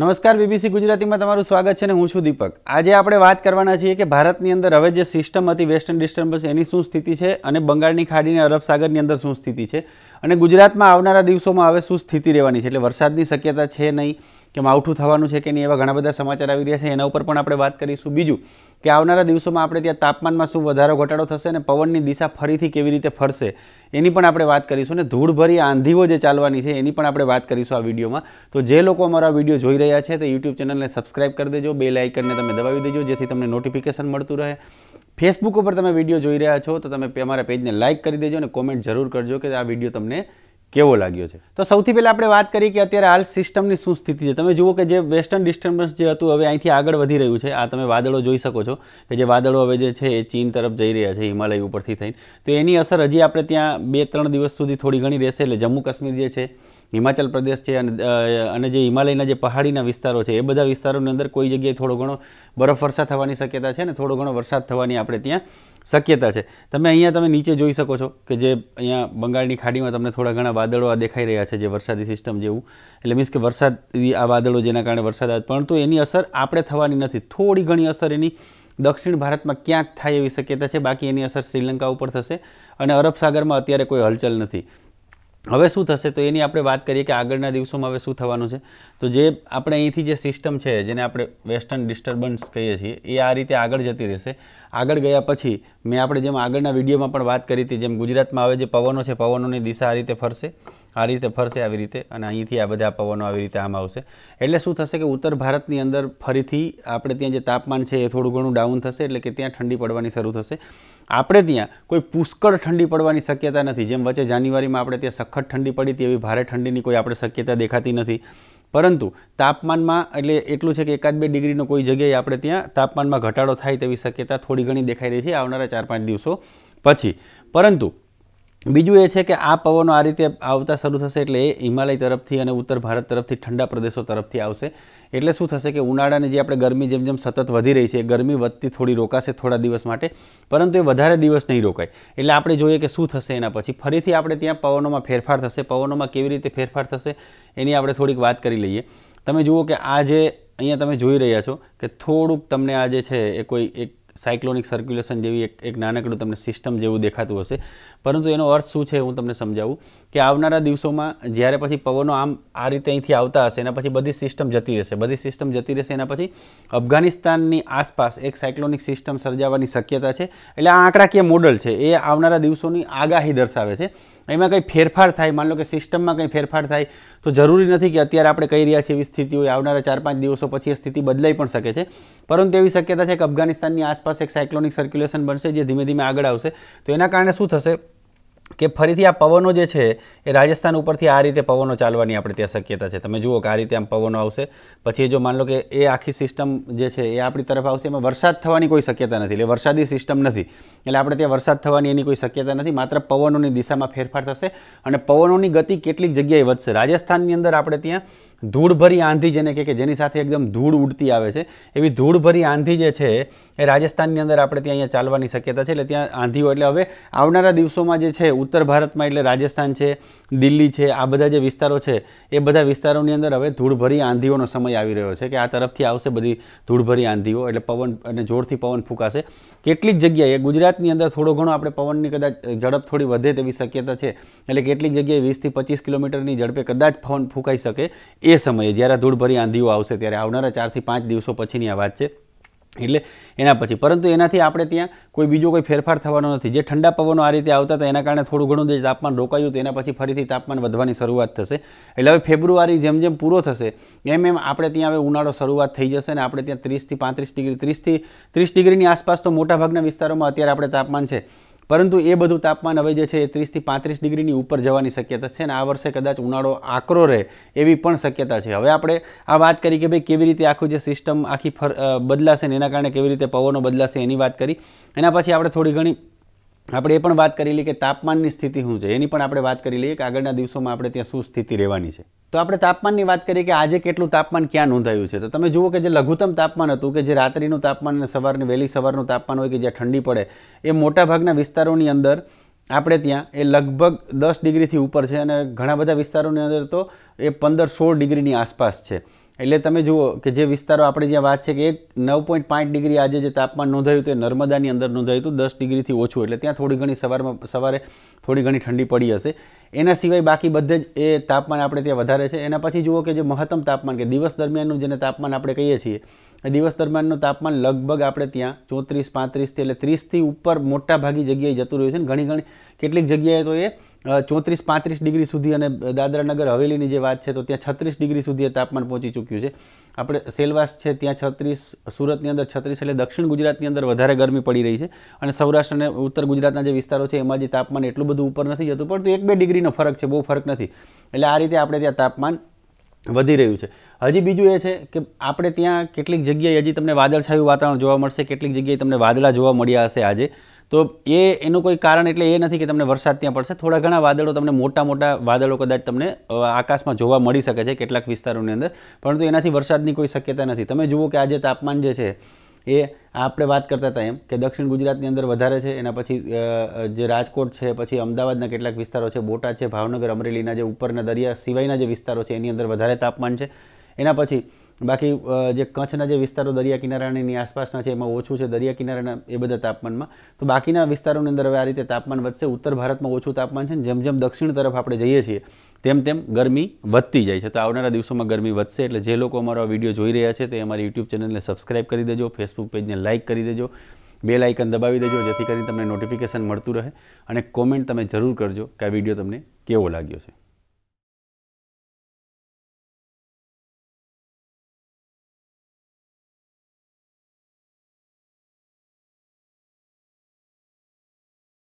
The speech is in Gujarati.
નમસ્કાર બીબીસી ગુજરાતીમાં તમારું સ્વાગત છે અને હું છું દીપક આજે આપણે વાત કરવાના છીએ કે ભારતની અંદર હવે જે સિસ્ટમ હતી વેસ્ટર્ન ડિસ્ટર્બન્સ એની શું સ્થિતિ છે અને બંગાળની ખાડીને અરબ સાગરની અંદર શું સ્થિતિ છે અને ગુજરાતમાં આવનારા દિવસોમાં હવે શું સ્થિતિ રહેવાની છે એટલે વરસાદની શક્યતા છે નહીં કે માવઠું થવાનું છે કે નહીં એવા ઘણા બધા સમાચાર આવી રહ્યા છે એના ઉપર પણ આપણે વાત કરીશું બીજું કે આવનારા દિવસોમાં આપણે ત્યાં તાપમાનમાં શું વધારો ઘટાડો થશે અને પવનની દિશા ફરીથી કેવી રીતે ફરશે એની પણ આપણે વાત કરીશું અને ધૂળભરી આંધીઓ જે ચાલવાની છે એની પણ આપણે વાત કરીશું આ વિડીયોમાં તો જે લોકો અમારા વિડીયો જોઈ રહ્યા છે તે યુટ્યુબ ચેનલને સબસ્ક્રાઇબ કરી દેજો બે લાઇકનને તમે દબાવી દેજો જેથી તમને નોટિફિકેશન મળતું રહે ફેસબુક ઉપર તમે વિડીયો જોઈ રહ્યા છો તો તમે અમારા પેજને લાઇક કરી દેજો અને કોમેન્ટ જરૂર કરજો કે આ વિડીયો તમને કેવો લાગ્યો છે તો સૌથી પહેલાં આપણે વાત કરી કે અત્યારે હાલ સિસ્ટમની શું સ્થિતિ છે તમે જુઓ કે જે વેસ્ટર્ન ડિસ્ટર્બન્સ જે હતું હવે અહીંથી આગળ વધી રહ્યું છે આ તમે વાદળો જોઈ શકો છો કે જે વાદળો હવે જે છે એ ચીન તરફ જઈ રહ્યા છે હિમાલય ઉપરથી થઈને તો એની અસર હજી આપણે ત્યાં બે ત્રણ દિવસ સુધી થોડી ઘણી રહેશે એટલે જમ્મુ કાશ્મીર જે છે હિમાચલ પ્રદેશ છે અને અને જે હિમાલયના જે પહાડીના વિસ્તારો છે એ બધા વિસ્તારોની અંદર કોઈ જગ્યાએ થોડો ઘણો બરફ બરફવર્ષા થવાની શક્યતા છે અને થોડો ઘણો વરસાદ થવાની આપણે ત્યાં શક્યતા છે તમે અહીંયા તમે નીચે જોઈ શકો છો કે જે અહીંયા બંગાળની ખાડીમાં તમને થોડા ઘણા વાદળો આ દેખાઈ રહ્યા છે જે વરસાદી સિસ્ટમ જેવું એટલે મીન્સ કે વરસાદી આ વાદળો જેના કારણે વરસાદ આવે પરંતુ એની અસર આપણે થવાની નથી થોડી ઘણી અસર એની દક્ષિણ ભારતમાં ક્યાંક થાય એવી શક્યતા છે બાકી એની અસર શ્રીલંકા ઉપર થશે અને અરબ સાગરમાં અત્યારે કોઈ હલચલ નથી હવે શું થશે તો એની આપણે વાત કરીએ કે આગળના દિવસોમાં હવે શું થવાનું છે તો જે આપણે અહીંથી જે સિસ્ટમ છે જેને આપણે વેસ્ટર્ન ડિસ્ટર્બન્સ કહીએ છીએ એ આ રીતે આગળ જતી રહેશે આગળ ગયા પછી મેં આપણે જેમ આગળના વિડીયોમાં પણ વાત કરી હતી જેમ ગુજરાતમાં હવે જે પવનો છે પવનોની દિશા આ રીતે ફરશે આ રીતે ફરશે આવી રીતે અને અહીંથી આ બધા પવનો આવી રીતે આમ આવશે એટલે શું થશે કે ઉત્તર ભારતની અંદર ફરીથી આપણે ત્યાં જે તાપમાન છે એ થોડું ઘણું ડાઉન થશે એટલે કે ત્યાં ઠંડી પડવાની શરૂ થશે આપણે ત્યાં કોઈ પુષ્કળ ઠંડી પડવાની શક્યતા નથી જેમ વચ્ચે જાન્યુઆરીમાં આપણે ત્યાં સખત ઠંડી પડી હતી એવી ભારે ઠંડીની કોઈ આપણે શક્યતા દેખાતી નથી પરંતુ તાપમાનમાં એટલે એટલું છે કે એકાદ બે ડિગ્રીનો કોઈ જગ્યાએ આપણે ત્યાં તાપમાનમાં ઘટાડો થાય તેવી શક્યતા થોડી ઘણી દેખાઈ રહી છે આવનારા ચાર પાંચ દિવસો પછી પરંતુ બીજું એ છે કે આ પવનો આ રીતે આવતા શરૂ થશે એટલે એ હિમાલય તરફથી અને ઉત્તર ભારત તરફથી ઠંડા પ્રદેશો તરફથી આવશે એટલે શું થશે કે ઉનાળાની જે આપણે ગરમી જેમ જેમ સતત વધી રહી છે ગરમી વધતી થોડી રોકાશે થોડા દિવસ માટે પરંતુ એ વધારે દિવસ નહીં રોકાય એટલે આપણે જોઈએ કે શું થશે એના પછી ફરીથી આપણે ત્યાં પવનોમાં ફેરફાર થશે પવનોમાં કેવી રીતે ફેરફાર થશે એની આપણે થોડીક વાત કરી લઈએ તમે જુઓ કે આ જે અહીંયા તમે જોઈ રહ્યા છો કે થોડુંક તમને આ જે છે એ કોઈ એક સાયક્લોનિક સર્ક્યુલેશન જેવી એક એક નાનકડું તમને સિસ્ટમ જેવું દેખાતું હશે પરંતુ એનો અર્થ શું છે હું તમને સમજાવું કે આવનારા દિવસોમાં જ્યારે પછી પવનો આમ આ રીતે અહીંથી આવતા હશે એના પછી બધી સિસ્ટમ જતી રહેશે બધી સિસ્ટમ જતી રહેશે એના પછી અફઘાનિસ્તાનની આસપાસ એક સાયક્લોનિક સિસ્ટમ સર્જાવાની શક્યતા છે એટલે આ આંકડાકીય મોડલ છે એ આવનારા દિવસોની આગાહી દર્શાવે છે એમાં કંઈ ફેરફાર થાય માન લો કે સિસ્ટમમાં કંઈ ફેરફાર થાય તો જરૂરી નથી કે અત્યારે આપણે કહી રહ્યા છીએ એવી સ્થિતિ હોય આવનારા ચાર પાંચ દિવસો પછી એ સ્થિતિ બદલાઈ પણ શકે છે પરંતુ એવી શક્યતા છે કે અફઘાનિસ્તાનની આસપાસ એક સાયક્લોનિક સર્ક્યુલેશન બનશે જે ધીમે ધીમે આગળ આવશે તો એના કારણે શું થશે કે ફરીથી આ પવનો જે છે એ રાજસ્થાન ઉપરથી આ રીતે પવનો ચાલવાની આપણે ત્યાં શક્યતા છે તમે જુઓ કે આ રીતે આમ પવનો આવશે પછી જો માન લો કે એ આખી સિસ્ટમ જે છે એ આપણી તરફ આવશે એમાં વરસાદ થવાની કોઈ શક્યતા નથી એટલે વરસાદી સિસ્ટમ નથી એટલે આપણે ત્યાં વરસાદ થવાની એની કોઈ શક્યતા નથી માત્ર પવનોની દિશામાં ફેરફાર થશે અને પવનોની ગતિ કેટલીક જગ્યાએ વધશે રાજસ્થાનની અંદર આપણે ત્યાં ધૂળભરી આંધી જેને કહે કે જેની સાથે એકદમ ધૂળ ઉડતી આવે છે એવી ધૂળભરી આંધી જે છે એ રાજસ્થાનની અંદર આપણે ત્યાં અહીંયા ચાલવાની શક્યતા છે એટલે ત્યાં આંધીઓ એટલે હવે આવનારા દિવસોમાં જે છે ઉત્તર ભારતમાં એટલે રાજસ્થાન છે દિલ્હી છે આ બધા જે વિસ્તારો છે એ બધા વિસ્તારોની અંદર હવે ધૂળભરી આંધીઓનો સમય આવી રહ્યો છે કે આ તરફથી આવશે બધી ધૂળભરી આંધીઓ એટલે પવન અને જોરથી પવન ફૂંકાશે કેટલીક જગ્યાએ ગુજરાતની અંદર થોડો ઘણો આપણે પવનની કદાચ ઝડપ થોડી વધે તેવી શક્યતા છે એટલે કેટલીક જગ્યાએ વીસથી પચીસ કિલોમીટરની ઝડપે કદાચ પવન ફૂંકાઈ શકે એ સમયે જ્યારે ધૂળભરી આંધીઓ આવશે ત્યારે આવનારા ચારથી પાંચ દિવસો પછીની આ વાત છે એટલે એના પછી પરંતુ એનાથી આપણે ત્યાં કોઈ બીજો કોઈ ફેરફાર થવાનો નથી જે ઠંડા પવનો આ રીતે આવતા હતા એના કારણે થોડું ઘણું જે તાપમાન રોકાયું તેના પછી ફરીથી તાપમાન વધવાની શરૂઆત થશે એટલે હવે ફેબ્રુઆરી જેમ જેમ પૂરો થશે એમ એમ આપણે ત્યાં હવે ઉનાળો શરૂઆત થઈ જશે અને આપણે ત્યાં ત્રીસથી પાંત્રીસ ડિગ્રી ત્રીસથી ત્રીસ ડિગ્રીની આસપાસ તો મોટાભાગના વિસ્તારોમાં અત્યારે આપણે તાપમાન છે પરંતુ એ બધું તાપમાન હવે જે છે એ ત્રીસથી પાંત્રીસ ડિગ્રીની ઉપર જવાની શક્યતા છે અને આ વર્ષે કદાચ ઉનાળો આકરો રહે એવી પણ શક્યતા છે હવે આપણે આ વાત કરી કે ભાઈ કેવી રીતે આખું જે સિસ્ટમ આખી ફર બદલાશે ને એના કારણે કેવી રીતે પવનો બદલાશે એની વાત કરી એના પછી આપણે થોડી ઘણી આપણે એ પણ વાત કરી લઈએ કે તાપમાનની સ્થિતિ શું છે એની પણ આપણે વાત કરી લઈએ કે આગળના દિવસોમાં આપણે ત્યાં શું સ્થિતિ રહેવાની છે તો આપણે તાપમાનની વાત કરીએ કે આજે કેટલું તાપમાન ક્યાં નોંધાયું છે તો તમે જુઓ કે જે લઘુત્તમ તાપમાન હતું કે જે રાત્રિનું તાપમાન અને સવારની વહેલી સવારનું તાપમાન હોય કે જ્યાં ઠંડી પડે એ મોટાભાગના વિસ્તારોની અંદર આપણે ત્યાં એ લગભગ દસ ડિગ્રીથી ઉપર છે અને ઘણા બધા વિસ્તારોની અંદર તો એ પંદર સોળ ડિગ્રીની આસપાસ છે એટલે તમે જુઓ કે જે વિસ્તારો આપણે જ્યાં વાત છે કે એક નવ પોઈન્ટ પાંચ ડિગ્રી આજે જે તાપમાન નોંધાયું તે નર્મદાની અંદર નોંધાયું હતું દસ ડિગ્રીથી ઓછું એટલે ત્યાં થોડી ઘણી સવારમાં સવારે થોડી ઘણી ઠંડી પડી હશે એના સિવાય બાકી બધે જ એ તાપમાન આપણે ત્યાં વધારે છે એના પછી જુઓ કે જે મહત્તમ તાપમાન કે દિવસ દરમિયાનનું જેને તાપમાન આપણે કહીએ છીએ એ દિવસ દરમિયાનનું તાપમાન લગભગ આપણે ત્યાં ચોત્રીસ પાંત્રીસથી એટલે ત્રીસથી ઉપર મોટા ભાગી જગ્યાએ જતું રહ્યું છે ને ઘણી ઘણી કેટલીક જગ્યાએ તો એ ચોત્રીસ પાંત્રીસ ડિગ્રી સુધી અને દાદરાનગર હવેલીની જે વાત છે તો ત્યાં છત્રીસ ડિગ્રી સુધી તાપમાન પહોંચી ચૂક્યું છે આપણે સેલવાસ છે ત્યાં છત્રીસ સુરતની અંદર છત્રીસ એટલે દક્ષિણ ગુજરાતની અંદર વધારે ગરમી પડી રહી છે અને સૌરાષ્ટ્ર અને ઉત્તર ગુજરાતના જે વિસ્તારો છે એમાં જે તાપમાન એટલું બધું ઉપર નથી જતું પણ એક બે ડિગ્રીનો ફરક છે બહુ ફરક નથી એટલે આ રીતે આપણે ત્યાં તાપમાન વધી રહ્યું છે હજી બીજું એ છે કે આપણે ત્યાં કેટલીક જગ્યાએ હજી તમને વાદળછાયું વાતાવરણ જોવા મળશે કેટલીક જગ્યાએ તમને વાદળા જોવા મળ્યા હશે આજે તો એ એનું કોઈ કારણ એટલે એ નથી કે તમને વરસાદ ત્યાં પડશે થોડા ઘણા વાદળો તમને મોટા મોટા વાદળો કદાચ તમને આકાશમાં જોવા મળી શકે છે કેટલાક વિસ્તારોની અંદર પરંતુ એનાથી વરસાદની કોઈ શક્યતા નથી તમે જુઓ કે આજે તાપમાન જે છે એ આપણે વાત કરતા હતા એમ કે દક્ષિણ ગુજરાતની અંદર વધારે છે એના પછી જે રાજકોટ છે પછી અમદાવાદના કેટલાક વિસ્તારો છે બોટાદ છે ભાવનગર અમરેલીના જે ઉપરના દરિયા સિવાયના જે વિસ્તારો છે એની અંદર વધારે તાપમાન છે એના પછી બાકી જે કચ્છના જે વિસ્તારો દરિયા કિનારાની આસપાસના છે એમાં ઓછું છે દરિયા કિનારાના એ બધા તાપમાનમાં તો બાકીના વિસ્તારોની અંદર હવે આ રીતે તાપમાન વધશે ઉત્તર ભારતમાં ઓછું તાપમાન છે જેમ જેમ દક્ષિણ તરફ આપણે જઈએ છીએ તેમ તેમ ગરમી વધતી જાય છે તો આવનારા દિવસોમાં ગરમી વધશે એટલે જે લોકો અમારો વિડીયો જોઈ રહ્યા છે તે અમારી યુટ્યુબ ચેનલને સબસ્ક્રાઈબ કરી દેજો ફેસબુક પેજને લાઇક કરી દેજો બેલ આઇકન દબાવી દેજો જેથી કરીને તમને નોટિફિકેશન મળતું રહે અને કોમેન્ટ તમે જરૂર કરજો કે આ વિડીયો તમને કેવો લાગ્યો છે